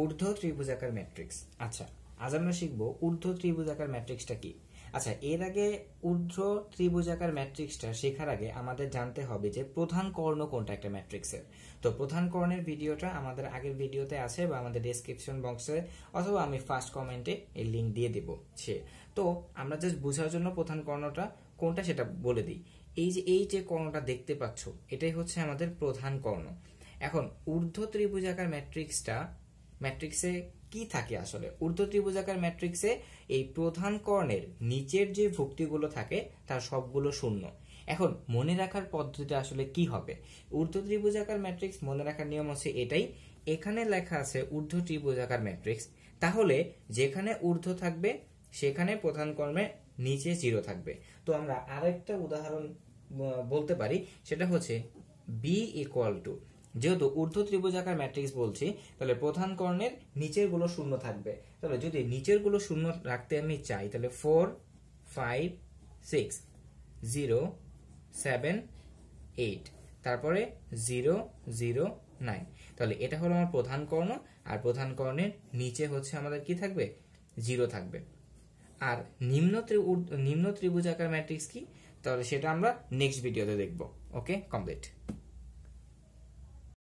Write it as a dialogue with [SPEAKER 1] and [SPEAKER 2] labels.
[SPEAKER 1] ঊর্ধ্ব ত্রিভুজাকার ম্যাট্রিক্স আচ্ছা আজ আমরা শিখব ঊর্ধ্ব ত্রিভুজাকার ম্যাট্রিক্সটা কি আচ্ছা এর আগে ঊর্ধ্ব ত্রিভুজাকার ম্যাট্রিক্সটা শেখার আগে আমাদের জানতে হবে যে প্রধান কর্ণ কোনটা একটা ম্যাট্রিক্সের তো প্রধান কর্ণের ভিডিওটা আমাদের আগের ভিডিওতে আছে বা আমাদের ডেসক্রিপশন বক্সে অথবা আমি ফার্স্ট কমেন্টে এই লিঙ্ক দিয়ে দেব সে তো আমরা জাস্ট বোঝার জন্য প্রধান কর্ণটা কোনটা সেটা বলে দিই এই যে এই যে কর্ণটা দেখতে পাচ্ছ এটাই হচ্ছে আমাদের প্রধান কর্ণ এখন ঊর্ধ্ব ত্রিভুজাকার ম্যাট্রিক্সটা ম্যাট্রিক্সে কি থাকে আসলে ঊর্ধ্ব ত্রিভুজাকার ম্যাট্রিক্সে এই প্রধান কর্ণের নিচের যে ভুক্তিগুলো থাকে তার সবগুলো শূন্য এখন মনে রাখার পদ্ধতি আসলে কি হবে ঊর্ধ্ব ত্রিভুজাকার ম্যাট্রিক্স মনে রাখার নিয়ম হচ্ছে এটাই এখানে লেখা আছে ঊর্ধ্ব ত্রিভুজাকার ম্যাট্রিক্স তাহলে যেখানে ঊর্ধ্ব থাকবে সেখানে প্রধান কর্মে নিচে জিরো থাকবে তো আমরা আরেকটা উদাহরণ বলতে পারি সেটা হচ্ছে বি ইকুয়াল টু যেহেতু ঊর্ধ্ব ত্রিভুজাকার ম্যাট্রিক্স বলছি তাহলে প্রধান কর্ণের নিচের গুলো শূন্য থাকবে তাহলে যদি নিচের গুলো শূন্য রাখতে আমি চাই তাহলে four five six zero seven eight তারপরে জিরো জিরো নাইন তাহলে এটা হলো আমার প্রধান কর্ণ আর প্রধান কর্ণের নিচে হচ্ছে আমাদের কি থাকবে জিরো থাকবে আর নিম্ন নিম্ন ত্রিভুজাকার ম্যাট্রিক্স কি তাহলে সেটা আমরা নেক্সট ভিডিওতে দেখব ওকে কমপ্লিট